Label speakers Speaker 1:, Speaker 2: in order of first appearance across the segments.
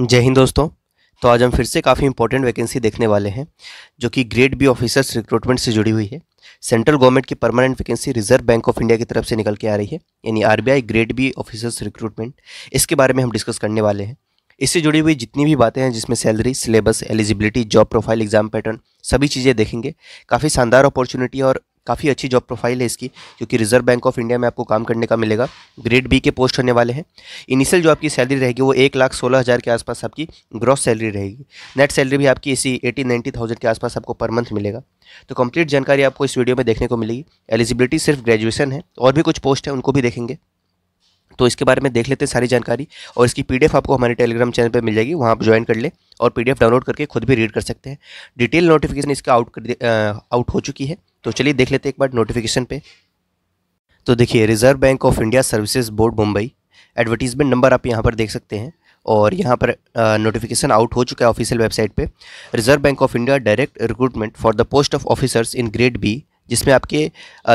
Speaker 1: जय हिंद दोस्तों तो आज हम फिर से काफ़ी इंपॉर्टेंट वैकेंसी देखने वाले हैं जो कि ग्रेड बी ऑफिसर्स रिक्रूटमेंट से जुड़ी हुई है सेंट्रल गवर्नमेंट की permanent vacancy Reserve bank of India की तरफ से निकल के आ रही है यानी RBI grade B officers recruitment इसके बारे में हम डिस्कस करने वाले हैं इससे जुड़ी हुई जितनी भी बातें हैं जिसमें salary syllabus eligibility job profile exam pattern सभी चीज़ें देखेंगे काफ़ी शानदार अपॉर्चुनिटी और काफ़ी अच्छी जॉब प्रोफाइल है इसकी क्योंकि रिजर्व बैंक ऑफ इंडिया में आपको काम करने का मिलेगा ग्रेड बी के पोस्ट होने वाले हैं इनिशियल जो आपकी सैलरी रहेगी वो एक लाख सोलह हज़ार के आसपास आपकी ग्रॉस सैलरी रहेगी नेट सैलरी भी आपकी इसी एटी नाइन्टी थाउजेंड के आसपास आपको पर मंथ मिलेगा तो कंप्लीट जानकारी आपको इस वीडियो में देखने को मिलेगी एलिजिबिलिटी सिर्फ ग्रेजुएसन है और भी कुछ पोस्ट हैं उनको भी देखेंगे तो इसके बारे में देख लेते हैं सारी जानकारी और इसकी पीडीएफ आपको हमारे टेलीग्राम चैनल पर मिल जाएगी वहाँ आप ज्वाइन कर ले और पीडीएफ डाउनलोड करके खुद भी रीड कर सकते हैं डिटेल नोटिफिकेशन इसका आउट कर आउट हो चुकी है तो चलिए देख लेते एक बार नोटिफिकेशन पे तो देखिए Reserve bank of India services board Mumbai advertisement number आप यहाँ पर देख सकते हैं और यहाँ पर नोटिफिकेशन आउट हो चुका है ऑफिशियल वेबसाइट पे Reserve bank of India direct recruitment for the post of officers in grade B जिसमें आपके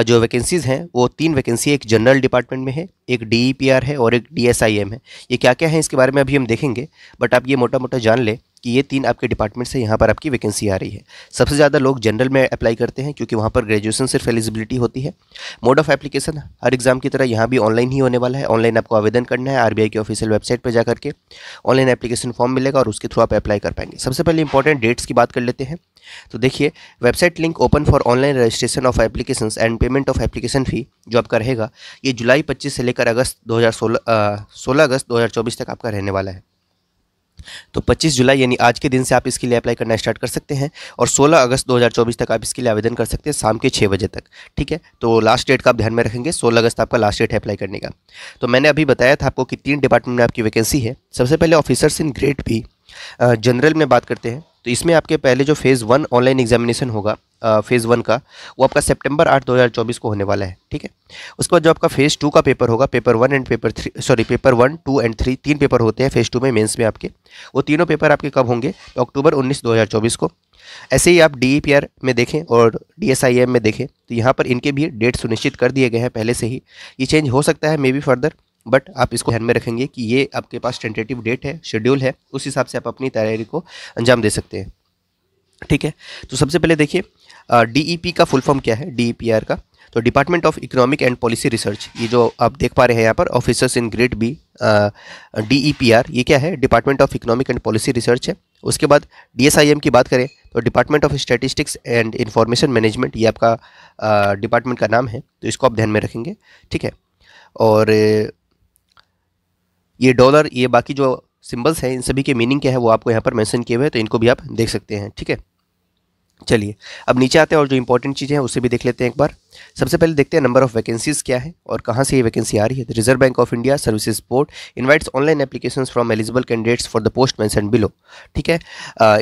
Speaker 1: जो वैकेंसीज़ हैं वो तीन वैकेंसी एक जनरल डिपार्टमेंट में है एक डी e है और एक डी है ये क्या क्या है इसके बारे में अभी हम देखेंगे बट आप ये मोटा मोटा जान लें कि ये तीन आपके डिपार्टमेंट से यहाँ पर आपकी वैकेंसी आ रही है सबसे ज़्यादा लोग जनरल में अप्लाई करते हैं क्योंकि वहाँ पर ग्रेजुएशन सिर्फ एलिजिबिलिटी होती है मोड ऑफ एप्लीकेशन हर एग्ज़ाम की तरह यहाँ भी ऑनलाइन ही होने वाला है ऑनलाइन आपको आवेदन करना है आरबीआई की ऑफिशियल वेबसाइट पर जाकर के ऑनलाइन एप्लीकेशन फॉर्म मिलेगा और उसके थ्रू आप अप्लाई कर पाएंगे सबसे पहले इंपॉर्टेंट डेट्स की बात कर लेते हैं तो देखिए website link open for online registration of application and payment of application fee जो आपका रहेगा ये जुलाई पच्चीस से लेकर अगस्त दो सोलह अगस्त दो तक आपका रहने वाला है तो 25 जुलाई यानी आज के दिन से आप इसके लिए अप्लाई करना स्टार्ट कर सकते हैं और 16 अगस्त 2024 तक आप इसके लिए आवेदन कर सकते हैं शाम के छः बजे तक ठीक है तो लास्ट डेट का आप ध्यान में रखेंगे 16 अगस्त आपका लास्ट डेट है अप्लाई करने का तो मैंने अभी बताया था आपको कि तीन डिपार्टमेंट में आपकी वैकेंसी है सबसे पहले ऑफिसर्स इन ग्रेड भी जनरल में बात करते हैं तो इसमें आपके पहले जो फेज़ वन ऑनलाइन एग्जामिनेशन होगा फेज़ वन का वो आपका सितंबर आठ 2024 को होने वाला है ठीक है उसके बाद जो आपका फेज़ टू का पेपर होगा paper one and paper three sorry paper one two and three तीन पेपर होते हैं फेज़ टू में मेंस में आपके वो तीनों पेपर आपके कब होंगे अक्टूबर उन्नीस 2024 को ऐसे ही आप डी e में देखें और डी में देखें तो यहाँ पर इनके भी डेट सुनिश्चित कर दिए गए हैं पहले से ही ये चेंज हो सकता है मे बी फर्दर बट आप इसको ध्यान में रखेंगे कि ये आपके पास टेंटेटिव डेट है शेड्यूल है उस हिसाब से आप अपनी तैयारी को अंजाम दे सकते हैं ठीक है तो सबसे पहले देखिए डी e का फुल फॉर्म क्या है डी e का तो department of economic and policy research ये जो आप देख पा रहे हैं यहाँ पर officers in grade B D ये क्या है department of economic and policy research है उसके बाद डी की बात करें तो department of statistics and information management ये आपका डिपार्टमेंट का नाम है तो इसको आप ध्यान में रखेंगे ठीक है और ये डॉलर ये बाकी जो सिम्बल्स हैं इन सभी के मीनिंग क्या है वो आपको यहाँ पर मैंसन किए हुए हैं तो इनको भी आप देख सकते हैं ठीक है चलिए अब नीचे आते हैं और जो इंपॉर्टेंट चीज़ें हैं उसे भी देख लेते हैं एक बार सबसे पहले देखते हैं नंबर ऑफ वैकेंसीज क्या है और कहाँ से ये वैकेंसी आ रही है reserve bank of India services board invites online application from eligible candidates for the post mentioned below ठीक है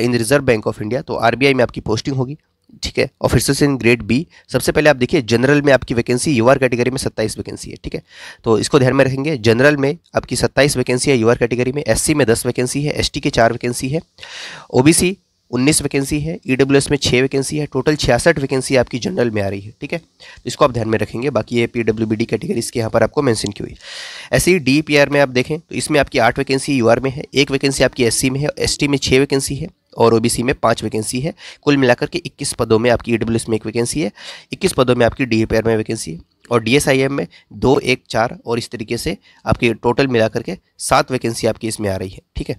Speaker 1: in reserve bank of India तो आर में आपकी पोस्टिंग होगी ठीक है ऑफिसर्स इन ग्रेड बी सबसे पहले आप देखिए जनरल में आपकी वैकेंसी यूआर कैटेगरी में सत्ताईस वैकेंसी है ठीक है तो इसको ध्यान में रखेंगे जनरल में आपकी सत्ताईस वैकेंसी है यूआर कैटेगरी में एससी में दस वैकेंसी है एसटी के चार वैकेंसी है ओबीसी उन्नीस वैकेंसी है ई e में छः वैकेंसी है टोटल छियासठ वैकेंसी आपकी जनरल में आ रही है ठीक है तो इसको आप ध्यान में रखेंगे बाकी ये P W B D categories यहाँ पर आपको मेंशन की हुई ऐसे ही डी पी आर में आप देखें तो इसमें आपकी आठ वैकेंसी यू में है एक वैकेंसी आपकी एस में है एस में छः वैकेंसी है और ओबीसी में पाँच वैकेंसी है कुल मिलाकर के 21 पदों में आपकी ई e में एक वैकेंसी है 21 पदों में आपकी डी e में वैकेंसी है और डी में दो एक चार और इस तरीके से आपकी टोटल मिलाकर के सात वैकेंसी आपकी इसमें आ रही है ठीक है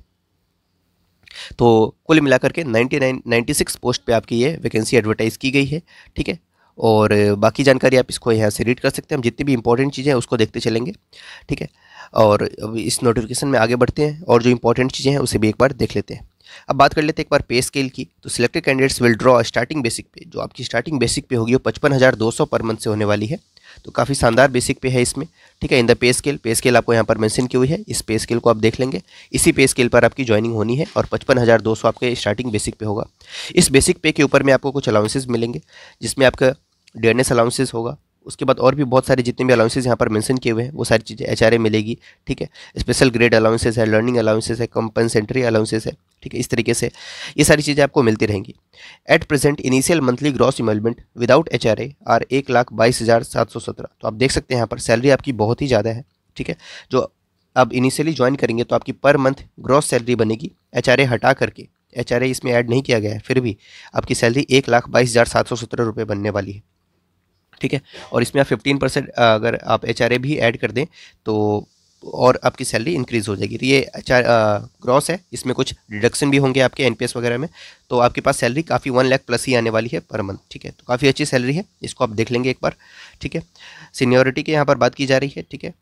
Speaker 1: तो कुल मिलाकर के 99 96 पोस्ट पे आपकी ये वैकेंसी एडवर्टाइज़ की गई है ठीक है और बाकी जानकारी आप इसको यहाँ से रीड कर सकते हैं हम जितनी भी इंपॉर्टेंट चीज़ें हैं उसको देखते चलेंगे ठीक है और अब इस नोटिफिकेशन में आगे बढ़ते हैं और जो इंपॉर्टेंट चीज़ें हैं उसे भी एक बार देख लेते हैं अब बात कर लेते हैं एक बार पे स्केल की तो selected candidates will draw starting basic pay जो आपकी स्टार्टिंग बेसिक पे होगी वो पचपन हज़ार दो सौ पर मंथ से होने वाली है तो काफ़ी शानदार बेसिक पे है इसमें ठीक है in the pay scale pay scale आपको यहाँ पर मेंशन की हुई है इस पे स्केल को आप देख लेंगे इसी पे स्केल पर आपकी ज्वाइनिंग होनी है और पचपन हज़ार दो सौ आपके स्टार्टिंग बेसिक पे होगा इस बेसिक पे के ऊपर में आपको कुछ अलाउंसेज मिलेंगे जिसमें आपका डी एन एस अलाउंसेज होगा उसके बाद और भी बहुत सारे जितने भी अलाउंसेज यहाँ पर मेंशन किए हुए हैं वो सारी चीज़ें एच मिलेगी ठीक है स्पेशल ग्रेड अलाउंसेज है लर्निंग अलाउंसेज है कंपनसेंट्री अलाउंसेज है ठीक है इस तरीके से ये सारी चीज़ें आपको मिलती रहेंगी at present initial monthly gross emolument without H R R एक लाख बाईस हज़ार सात सौ सत्रह तो आप देख सकते हैं यहाँ पर सैलरी आपकी बहुत ही ज़्यादा है ठीक है जो आप इनिशियली ज्वाइन करेंगे तो आपकी पर मंथ ग्रॉस सैलरी बनेगी एच हटा करके एच इसमें ऐड नहीं किया गया है फिर भी आपकी सैलरी एक लाख बाईस हज़ार सात सौ सत्रह रुपये बनने वाली है ठीक है और इसमें आप फिफ्टीन परसेंट अगर आप एच भी ऐड कर दें तो और आपकी सैलरी इंक्रीज़ हो जाएगी तो ये आर ग्रॉस है इसमें कुछ डिडक्शन भी होंगे आपके एन वगैरह में तो आपके पास सैलरी काफ़ी वन लाख प्लस ही आने वाली है पर मंथ ठीक है तो काफ़ी अच्छी सैलरी है इसको आप देख लेंगे एक बार ठीक है सीनियोरिटी की यहाँ पर बात की जा रही है ठीक है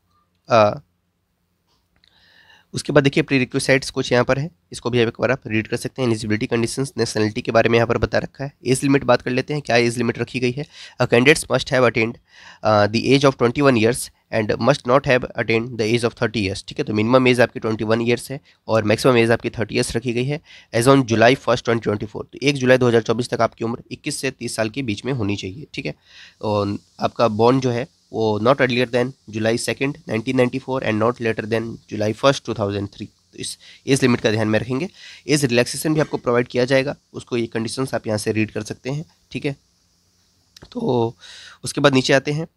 Speaker 1: उसके बाद देखिए प्री रिक्वेसाइट्स कुछ यहाँ पर है इसको भी एक बार आप रीड कर सकते हैं एलिजिबिलिटी कंडीशन नेशनलिटी के बारे में यहाँ पर बता रखा है एज लिमिट बात कर लेते हैं क्या एज लिमिट रखी गई है candidates must have attend the age of twenty one years and must not have attend the age of thirty years ठीक है तो मिनिमम एज आपकी ट्वेंटी वन ईयर्स है और मैक्सिमम एज आपकी थर्टी ईयर्स रखी गई है age on July first twenty twenty four तो एक जुलाई दो हज़ार चौबीस तक आपकी उम्र इक्कीस से तीस साल के बीच में होनी चाहिए ठीक है और आपका बॉन्ड जो है वो not earlier than July second nineteen and not later than July first two thousand three तो इस एज लिमिट का ध्यान में रखेंगे एज रिलैक्सेशन भी आपको प्रोवाइड किया जाएगा उसको ये कंडीशंस आप यहाँ से रीड कर सकते हैं ठीक है तो उसके बाद नीचे आते हैं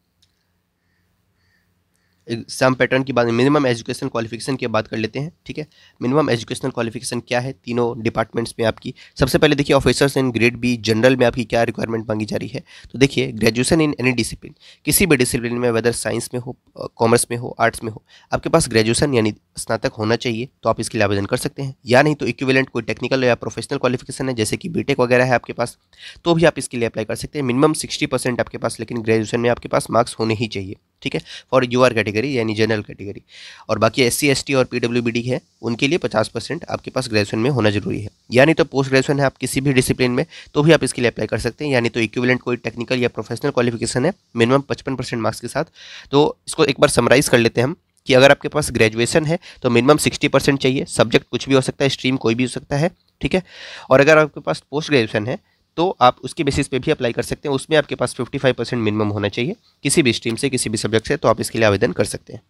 Speaker 1: एग्जाम पैटर्न की बात मिनिमम एजुकेशन क्वालिफिकेशन की बात कर लेते हैं ठीक है मिनिमम एजुकेशनल क्वालिफिकेशन क्या है तीनों डिपार्टमेंट्स में आपकी सबसे पहले देखिए officers in grade B general में आपकी क्या रिक्वायरमेंट मांगी जा रही है तो देखिए ग्रेजुएशन इन एनी डिसिप्लिन किसी भी डिसिप्लिन में वेदर साइंस में हो कॉमर्स में हो आर्ट्स में हो आपके पास ग्रेजुएशन यानी स्नातक होना चाहिए तो आप इसके लिए आवेदन कर सकते हैं या नहीं तो इक्विवेलेंट कोई टेक्निकल या प्रोफेशनल क्वालिफिकेशन है जैसे कि बीटेक वगैरह है आपके पास तो भी आप इसके लिए अप्लाई कर सकते हैं मिनिमम सिक्सटी आपके पास लेकिन ग्रेजुएशन में आपके पास मार्क्स होने ही चाहिए ठीक है फॉर यू आर कैटेगरी यानी जनरल कैटेगरी और बाकी एस सी और पी डब्ल्यू बी डी है उनके लिए पचास परसेंट आपके पास ग्रेजुएशन में होना जरूरी है यानी तो पोस्ट ग्रेजुएशन है आप किसी भी डिसिप्लिन में तो भी आप इसके लिए अप्लाई कर सकते हैं यानी तो इक्विवेलेंट कोई टेक्निकल या प्रोफेशनल क्वालिफिकेशन है मिनिमम पचपन परसेंट मार्क्स के साथ तो इसको एक बार समराइज कर लेते हैं हम कि अगर आपके पास ग्रेजुएशन है तो मिनिमम सिक्सटी परसेंट चाहिए सब्जेक्ट कुछ भी हो सकता है स्ट्रीम कोई भी हो सकता है ठीक है और अगर आपके पास पोस्ट ग्रेजुएशन है तो आप उसके बेसिस पे भी अप्लाई कर सकते हैं उसमें आपके पास 55 परसेंट मिनिमम होना चाहिए किसी भी स्ट्रीम से किसी भी सब्जेक्ट से तो आप इसके लिए आवेदन कर सकते हैं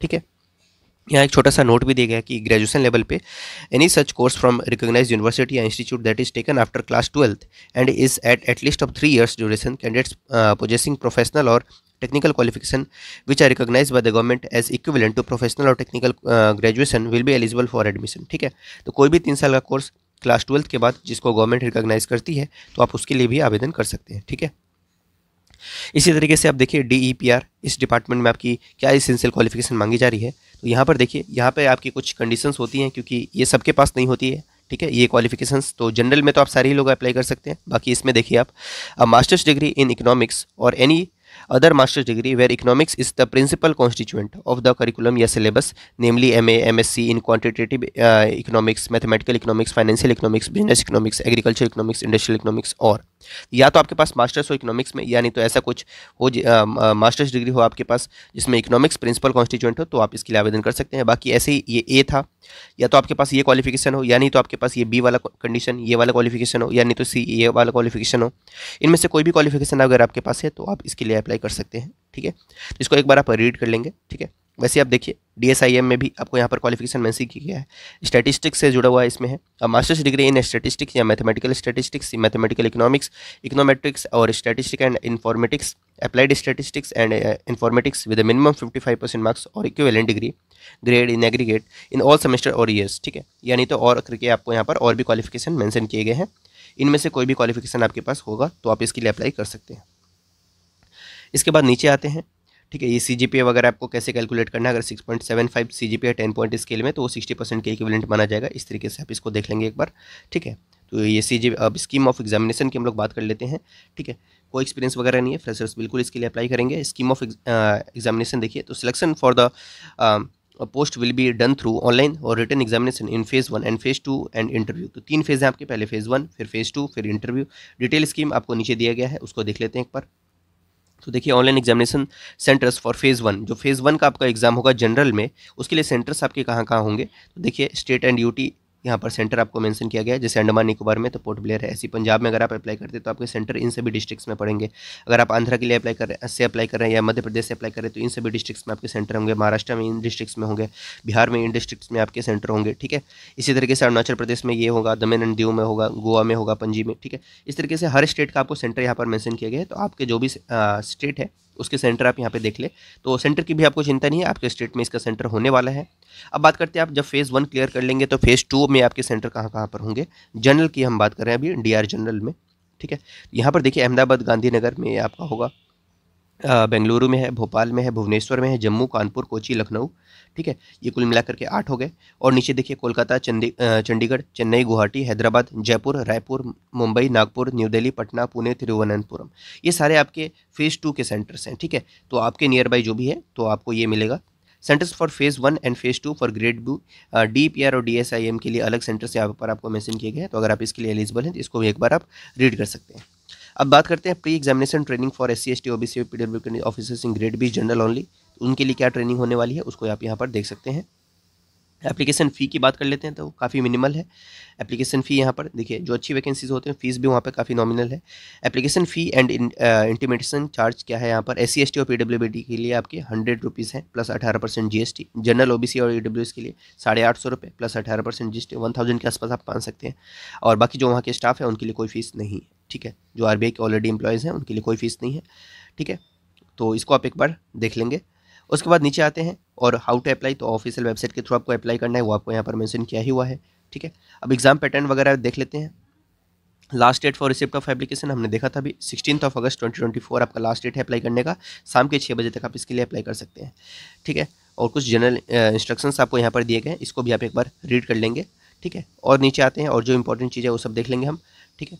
Speaker 1: ठीक है यहाँ एक छोटा सा नोट भी दिया गया कि ग्रेजुएशन लेवल पे any such course from recognise university या institute that is taken after class twelfth and is at at least of three years duration candidates possessing professional और technical qualification which are recognise by the government as equivalent to professional और technical graduation will भी eligible for admission ठीक है तो कोई भी तीन साल का कोर्स क्लास ट्वेल्थ के बाद जिसको गवर्नमेंट रिकॉग्नाइज करती है तो आप उसके लिए भी आवेदन कर सकते हैं ठीक है इसी तरीके से आप देखिए डी e इस डिपार्टमेंट में आपकी क्या इसेंशियल क्वालिफिकेशन मांगी जा रही है तो यहाँ पर देखिए यहाँ पर आपकी कुछ कंडीशंस होती हैं क्योंकि ये सबके पास नहीं होती है ठीक है ये क्वालिफिकेशंस तो जनरल में तो आप सारे ही लोग अप्लाई कर सकते हैं बाकी इसमें देखिए आप मास्टर्स डिग्री इन इकोनॉमिक्स और any other masters degree where economics is the principal constituent of the curriculum या syllabus namely M M S C in quantitative economics mathematical economics financial economics business economics agriculture economics industrial economics और या तो आपके पास masters हो economics में या नहीं तो ऐसा कुछ हो मास्टर्स डिग्री हो आपके पास जिसमें इकोनॉमिक्स प्रिंसिपल कॉन्स्टिट्यूएंट हो तो आप इसके लिए आवेदन कर सकते हैं बाकी ऐसे ही ये ए था या तो आपके पास ये क्वालिफिकेशन हो या नहीं तो आपके पास ये बी वाला कंडीशन ये वाला क्वालिफिकेशन हो या नहीं तो सी ए वाला क्वालिफिकेशन हो इनमें से कोई भी क्वालिफिकेशन अगर आपके पास है तो आप इसके लिए अप्लाई कर सकते हैं ठीक है तो इसको एक बार आप रीड कर लेंगे ठीक है वैसे आप देखिए डीएसआईएम में भी आपको यहाँ पर क्वालिफिकेशन मेंशन किया गया है स्टैटिस्टिक्स से जुड़ा हुआ इसमें है अब मास्टर्स डिग्री इन स्टैटिस्टिक्स या mathematical statistics mathematical economics econometrics और statistic and informatics applied statistics and informatics with minimum fifty percent marks और equivalent degree grade in aggregate in all semester और ईयर्स ठीक है यानी तो और करके आपको यहाँ पर और भी क्वालिफिकेशन मैंशन किए गए हैं इनमें से कोई भी क्वालिफिकेशन आपके पास होगा तो आप इसके लिए अप्लाई कर सकते हैं इसके बाद नीचे आते हैं ठीक है ये सी जी वगैरह आपको कैसे कैलकुलेट करना है अगर six point seven five C G P ten point scale में तो वो सिक्सटी परसेंट के इक्विवेलेंट माना जाएगा इस तरीके से आप इसको देख लेंगे एक बार ठीक है तो ये सी जी अब स्कीम ऑफ एग्जामिनेशन की हम लोग बात कर लेते हैं ठीक है कोई एक्सपीरियंस वगैरह नहीं है फ्रेशर्स बिल्कुल इसके लिए अप्लाई करेंगे स्कीम ऑफ एग्जामिनेशन देखिए तो selection for the post will be done through online और written examination in phase one and phase two and interview तो तीन फेज़ हैं आपके पहले फेज़ वन फिर फेज़ टू फिर इंटरव्यू डिटेल स्कीम आपको नीचे दिया गया है उसको देख लेते हैं एक बार तो देखिए online examination centres for phase one जो फेज़ वन का आपका एग्ज़ाम होगा जनरल में उसके लिए सेंटर्स आपके कहाँ कहाँ होंगे तो देखिए स्टेट एंड यूटी यहाँ पर सेंटर आपको मेंशन किया गया है जैसे अंडमान निकोबार में तो पोर्ट ब्लेयर है ऐसी पंजाब में अगर आप अप्लाई करते हैं तो आपके सेंटर इन सभी डिस्ट्रिक्ट्स में पड़ेंगे अगर आप आंध्रा के लिए अप्लाई कर से अप्लाई कर रहे हैं या मध्य प्रदेश से अप्लाई कर रहे हैं तो इन सभी डिस्ट्रिक्ट्स में आपके सेंटर होंगे महाराष्ट्र में इन डिस्ट्रिक्ट्स में होंगे बिहार में इन डिस्ट्रिक्ट्स में आपके सेंटर होंगे ठीक है इसी तरीके से अरुणाचल प्रदेश में ये होगा दमन एंड दीव में होगा गोवा में होगा पंजी में ठीक है इस तरीके से हर स्टेट का आपको सेंटर यहाँ पर मैंशन किया गया है तो आपके जो भी स्टेट है उसके सेंटर आप यहाँ पे देख ले तो सेंटर की भी आपको चिंता नहीं है आपके स्टेट में इसका सेंटर होने वाला है अब बात करते हैं आप जब फेज़ वन क्लियर कर लेंगे तो फेज़ टू में आपके सेंटर कहाँ कहाँ पर होंगे जनरल की हम बात कर रहे हैं अभी डी जनरल में ठीक है यहाँ पर देखिए अहमदाबाद गांधीनगर में आपका होगा बेंगलुरु में है भोपाल में है भुवनेश्वर में है जम्मू कानपुर कोची लखनऊ ठीक है ये कुल मिलाकर के आठ हो गए और नीचे देखिए कोलकाता चंदी चंडीगढ़ चेन्नई गुवाहाटी हैदराबाद जयपुर रायपुर मुंबई नागपुर न्यू दिल्ली पटना पुणे तिरुवनंतपुरम ये सारे आपके फेज़ टू के सेंटर्स हैं ठीक है तो आपके नियर बाई जो भी है तो आपको ये मिलेगा centres for phase one and phase two for grade B D P R और डी एस आई एम के लिए अलग सेंटर्स यहाँ पर आपको मैंशन किए गए हैं तो अगर आप इसके लिए एलिजिबल हैं तो इसको भी एक बार आप रीड कर सकते हैं अब बात करते हैं pre examination training for S C S T O B C P W के officers in grade B general only उनके लिए क्या ट्रेनिंग होने वाली है उसको आप यहाँ पर देख सकते हैं एप्लीकेशन फ़ी की बात कर लेते हैं तो काफ़ी मिनिमल है एप्लीकेशन फ़ी यहाँ पर देखिए जो अच्छी वैकेंसीज होते हैं फीस भी वहाँ पर काफ़ी नॉमिनल है application fee and intimation charge क्या है यहाँ पर एस सी एस टी और पी के लिए आपके हंड्रेड रुपीज़ हैं प्लस अठारह percent G S T general O B C और ई डब्ल्यू एस के लिए साढ़े आठ सौ रुपये प्लस अठारह percent G S T one thousand के आसपास आप पा सकते हैं और बाकी जो वहाँ के स्टाफ है उनके लिए कोई फीस नहीं है ठीक है जो आर के ऑलरेडी एम्प्लॉयज़ हैं उनके लिए कोई फीस नहीं है ठीक है तो इसको आप एक बार देख लेंगे उसके बाद नीचे आते हैं और हाउ टू अप्लाई तो ऑफिशियल वेबसाइट के थ्रू आपको अप्लाई करना है वो आपको यहाँ पर मैंशन किया ही हुआ है ठीक है अब एग्ज़ाम पैटर्न वगैरह देख लेते हैं last date for receipt of application हमने देखा था अभी sixteen of August twenty twenty four आपका लास्ट डेट है अप्लाई करने का शाम के छः बजे तक आप इसके लिए अप्लाई कर सकते हैं ठीक है और कुछ जनरल इंस्ट्रक्शंस आपको यहाँ पर दिए गए इसको भी आप एक बार रीड कर लेंगे ठीक है और नीचे आते हैं और जो इंपॉर्टेंट चीज़ है वो सब देख लेंगे हम ठीक है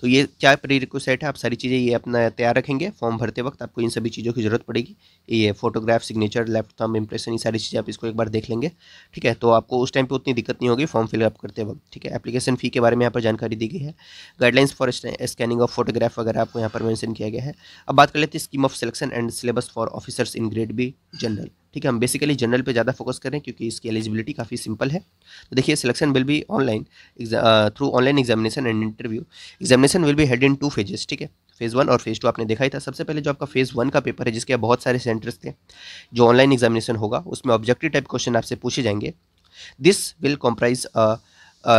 Speaker 1: तो ये क्या प्रीरिक्वेस्ट है आप सारी चीज़ें ये अपना तैयार रखेंगे फॉर्म भरते वक्त आपको इन सभी चीज़ों की जरूरत पड़ेगी ये photograph signature left thumb impression ये सारी चीज़ें आप इसको एक बार देख लेंगे ठीक है तो आपको उस टाइम पर उतनी दिक्कत नहीं होगी फॉर्म फिलअप करते वक्त ठीक है एप्लीकेशन फ़ी के बारे में यहाँ पर जानकारी दी गई है guidelines for scanning of photograph वगैरह आपको यहाँ पर मैंशन किया गया है अब बात कर लेते हैं scheme of selection and syllabus for officers in grade B general ठीक है हम बेसिकली जनरल पे ज़्यादा फोकस करें क्योंकि इसकी एलिजिबिलिटी काफ़ी सिंपल है तो देखिए selection will be online through online examination and interview examination will be held in two phases ठीक है फेज़ वन और फेज़ टू आपने देखा ही था सबसे पहले जो आपका फेज़ वन का पेपर है जिसके बहुत सारे सेंटर्स थे जो ऑनलाइन एग्जामिनेशन होगा उसमें ऑब्जेक्टिव टाइप क्वेश्चन आपसे पूछे जाएंगे this will comprise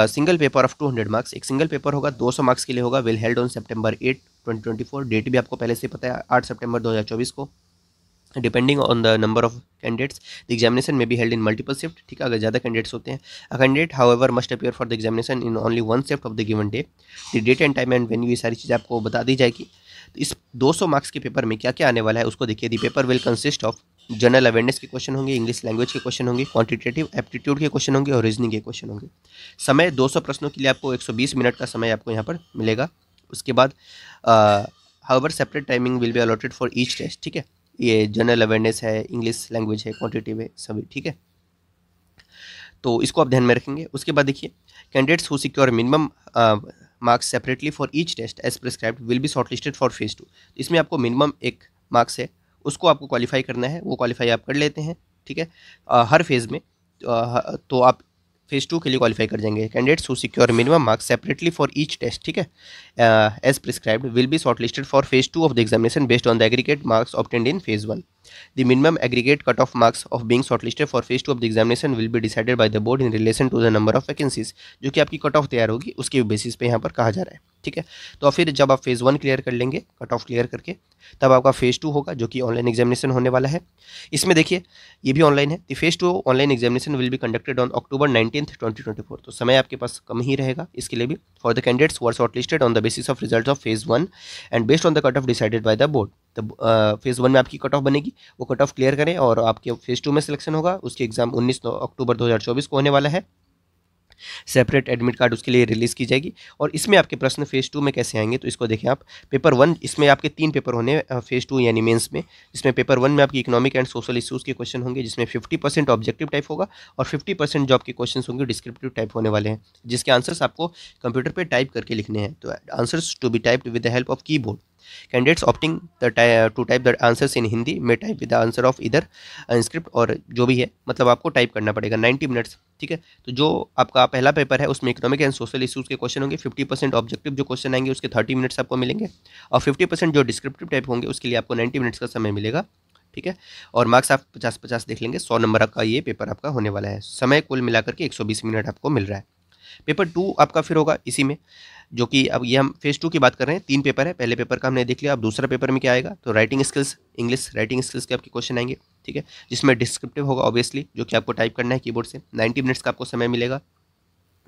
Speaker 1: single paper of 200 marks एक सिंगल पेपर होगा 200 मार्क्स के लिए होगा will held on September 8 2024 date भी आपको पहले से पता है 8 सितंबर 2024 को depending on the number of candidates the examination में भी हेल्ड इन मल्टीपल शिफ्ट ठीक है अगर ज़्यादा कैंडिडेट्स होते हैं a candidate however must appear for the examination in only one shift of the given day the date and time and venue ये सारी चीज़ आपको बता दी जाएगी तो इस 200 मार्क्स के पेपर में क्या क्या आने वाला है उसको देखिए the paper will consist of general awareness के क्वेश्चन होंगे इंग्लिश लैंग्वेज के क्वेश्चन होंगे क्वांटिटेटिव एप्टीट्यूड के क्वेश्चन होंगे और रीजनिंग के क्वेश्चन होंगे समय 200 प्रश्नों के लिए आपको 120 मिनट का समय आपको यहाँ पर मिलेगा उसके बाद ever separate timing will be allotted for each test ठीक है ये जनरल अवेयरनेस है इंग्लिश लैंग्वेज है क्वान्टिटिव है सभी ठीक है तो इसको आप ध्यान में रखेंगे उसके बाद देखिए candidates who secure minimum marks separately for each test as prescribed will be short listed for phase two इसमें आपको मिनिमम एक मार्क्स है उसको आपको क्वालिफाई करना है वो क्वालिफाई आप कर लेते हैं ठीक है आ, हर फेज़ में तो, आ, तो आप फेज टू के लिए क्वालिफाई कर जाएंगे candidates who secure minimum marks separately for each test ठीक है as prescribed will be shortlisted for phase two of the examination based on the aggregate marks obtained in phase one The minimum aggregate cutoff marks of being shortlisted for phase two of the examination will be decided by the board in relation to the number of vacancies जो कि आपकी cut off तैयार होगी उसके basis पे यहाँ पर कहा जा रहा है ठीक है तो फिर जब आप फेज़ वन क्लियर कर लेंगे कट ऑफ क्लियर करके तब आपका फेज़ टू होगा जो कि ऑनलाइन एग्जामिनेशन होने वाला है इसमें देखिए ये भी ऑनलाइन है the phase two online examination will भी conducted on October nineteen twenty twenty four तो समय आपके पास कम ही रहेगा इसके लिए भी for the candidates were short listed on the basis of result of phase one and based on the cut off decided by the board तो phase one में आपकी कट ऑफ बनेगी वो कट ऑफ क्लियर करें और आपके phase two में selection होगा उसकी एग्ज़ाम उन्नीस अक्टूबर 2024 को होने वाला है सेपरेट एडमिट कार्ड उसके लिए रिलीज़ की जाएगी और इसमें आपके प्रश्न फेज़ टू में कैसे आएंगे तो इसको देखें आप पेपर वन इसमें आपके तीन पेपर होने फेज़ टू यानी मेंस में जिसमें पेपर वन में आपकी इकोनॉमिक एंड सोशल इश्यूज़ के क्वेश्चन होंगे जिसमें फिफ्टी परसेंट ऑब्जेक्टिव टाइप होगा और फिफ्टी परसेंट जॉब के क्वेश्चन होंगे डिस्क्रिप्टिव टाइप होने वाले हैं जिसके आंसर्स आपको कंप्यूटर पर टाइप करके लिखने हैं तो answers to be type with the help of keyboard candidates opting to type the answers in Hindi में type with the answer of इधर स्क्रिप्ट और जो भी है मतलब आपको टाइप करना पड़ेगा नाइन्टी मिनट्स ठीक है तो जो आपका पहला पेपर है उसमें इकोनॉमिक एंड सोशल इशूज़ के क्वेश्चन होंगे फिफ्टी परसेंट ऑब्जेक्टिव जो क्वेश्चन आएंगे उसके थर्टी मिनट्स आपको मिलेंगे और फिफ्टी परसेंट जो डिस्क्रिप्टिव टाइप होंगे उसके लिए आपको नाइन्टी मिनट्स का समय मिलेगा ठीक है और मार्क्स आप पचास पचास देख लेंगे सौ नंबर का ये पेपर आपका होने वाला है समय कुल मिलाकर के एक सौ बीस मिनट आपको मिल रहा है पेपर टू आपका फिर होगा इसी में जो कि अब ये हम फेज टू की बात कर रहे हैं तीन पेपर है पहले पेपर का हमने देख लिया अब दूसरा पेपर में क्या आएगा तो writing skills English writing skills के आपके क्वेश्चन आएंगे ठीक है जिसमें डिस्क्रिप्टिव होगा ऑब्वियसली जो कि आपको टाइप करना है कीबोर्ड से 90 मिनट्स का आपको समय मिलेगा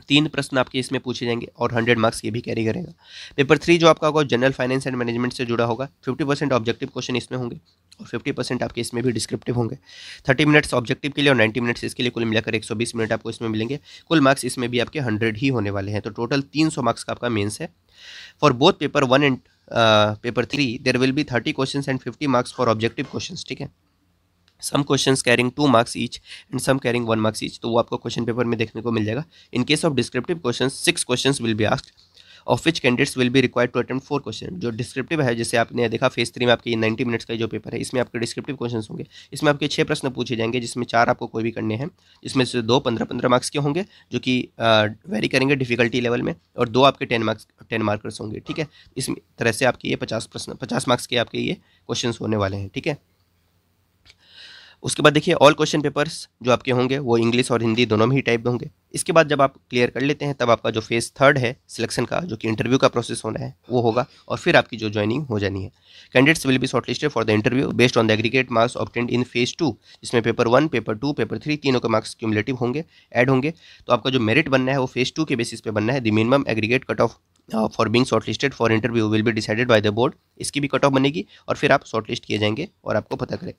Speaker 1: तीन प्रश्न आपके इसमें पूछे जाएंगे और हंड्रेड मार्क्स ये भी कैरी करेगा पेपर थ्री जो आपका होगा जनरल फाइनेंस एंड मैनेजमेंट से जुड़ा होगा फिफ्टी परसेंट ऑब्जेक्टिव क्वेश्चन इसमें होंगे और फिफ्टी परसेंट आपके इसमें भी डिस्क्रिप्टिव होंगे थर्टी मिनट्स ऑब्जेक्टिव के लिए और नाइन्टी मिनट्स इसके लिए कुल मिलाकर एक सौ बीस मिनट आपको इसमें मिलेंगे कुल मार्क्स इसमें भी आपके हंड्रेड ही होने वाले हैं तो टोटल तीन सौ मार्क्स का आपका मेन्स है for both paper one and paper three there will be thirty question and fifty marks for objective question ठीक है some question carrying two marks each and some carrying one marks each तो वो आपको question paper में देखने को मिल जाएगा in case of descriptive question six question will be asked of which candidates will be require to attempt four question जो descriptive है जैसे आपने देखा फेज थ्री में आपके नाइन्टी मिनट्स का जो पेपर है इसमें आपके डिस्क्रिप्टिव क्वेश्चन होंगे इसमें आपके छः प्रश्न पूछे जाएंगे जिसमें चार आपको कोई भी करने हैं इसमें से दो पंद्रह पंद्रह मार्क्स के होंगे जो कि वेरी करेंगे डिफिकल्टी लेवल में और दो आपके टेन मार्क्स टेन मार्कर्स होंगे ठीक है इस तरह से आपके ये पचास प्रश्न पचास मार्क्स के आपके ये क्वेश्चन होने वाले हैं ठीक है उसके बाद देखिए ऑल क्वेश्चन पेपर्स जो आपके होंगे वो इंग्लिश और हिंदी दोनों में ही टाइप होंगे इसके बाद जब आप क्लियर कर लेते हैं तब आपका जो फेज थर्ड है सिलेक्शन का जो कि इंटरव्यू का प्रोसेस होना है वो होगा और फिर आपकी जो ज्वाइनिंग हो जानी है candidates will be shortlisted for the interview based on the aggregate marks obtained in phase two जिसमें paper one paper two paper three तीनों के मार्क्स क्यूमलेटिव होंगे एड होंगे तो आपका जो मेरिट बनना है वो फेज टू के बेसिस पे बनना है the minimum aggregate cut off for being short listed for interview will be decided by the board इसकी भी कट ऑफ बनेगी और फिर आप शॉर्ट लिस्ट किए जाएंगे और आपको पता करें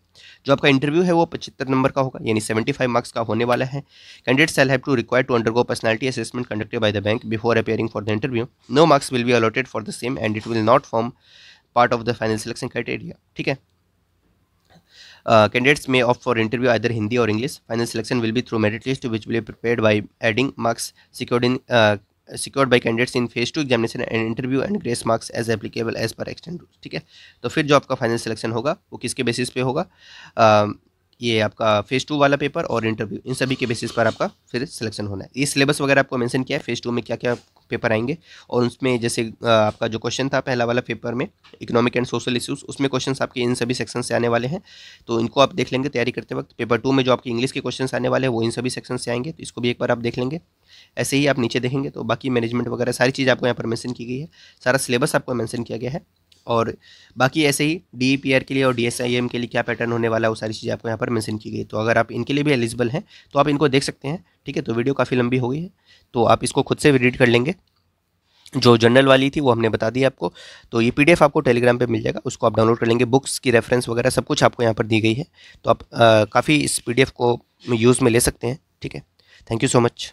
Speaker 1: जो आपका इंटरव्यू है वो पचहत्तर नंबर का होगा यानी सेवेंटी फाइव मार्क्स का होने वाला है candidate shall have to require to undergo personality assessment conducted by the bank before appearing for the interview no marks will be allotted for the same and it will not form part of the final selection criteria ठीक है candidates may opt for interview either Hindi और English final selection will be through merit list which will prepare by adding marks secured in secured by candidates in phase two examination and interview and grace marks as applicable as per extend ठीक है तो फिर जो आपका final selection होगा वो किसके basis पे होगा ये आपका फेज़ टू वाला पेपर और इंटरव्यू इन सभी के बेसिस पर आपका फिर सिलेक्शन होना है ये सिलेबस वगैरह आपको मेंशन किया है फेज़ टू में क्या क्या पेपर आएंगे और उसमें जैसे आपका जो क्वेश्चन था पहला वाला पेपर में इकोनॉमिक एंड सोशल इश्यूज उसमें क्वेश्चन आपके इन सभी सेक्शन से आने वाले हैं तो इनको आप देख लेंगे तैयारी करते वक्त पेपर टू में जो आपके इंग्लिश के क्वेश्चन आने वाले हैं वो इन सभी सेक्शन से आएंगे तो इसको भी एक बार आप देख लेंगे ऐसे ही आप नीचे देखेंगे तो बाकी मैनेजमेंट वगैरह सारी चीज़ आपको यहाँ पर मैंशन की गई है सारा सिलेबस आपको मैंशन किया गया है और बाकी ऐसे ही डी e के लिए और डी के लिए क्या पैटर्न होने वाला है वो सारी चीज़ें आपको यहाँ पर मैंसन की गई तो अगर आप इनके लिए भी एलिजिबल हैं तो आप इनको देख सकते हैं ठीक है तो वीडियो काफ़ी लंबी हो गई है तो आप इसको खुद से रीड कर लेंगे जो जनरल वाली थी वो हमने बता दी आपको तो ये पीडीएफ आपको टेलीग्राम पे मिल जाएगा उसको आप डाउनलोड कर लेंगे बुक्स की रेफरेंस वगैरह सब कुछ आपको यहाँ पर दी गई है तो आप काफ़ी इस पीडीएफ को यूज़ में ले सकते हैं ठीक है थैंक यू सो मच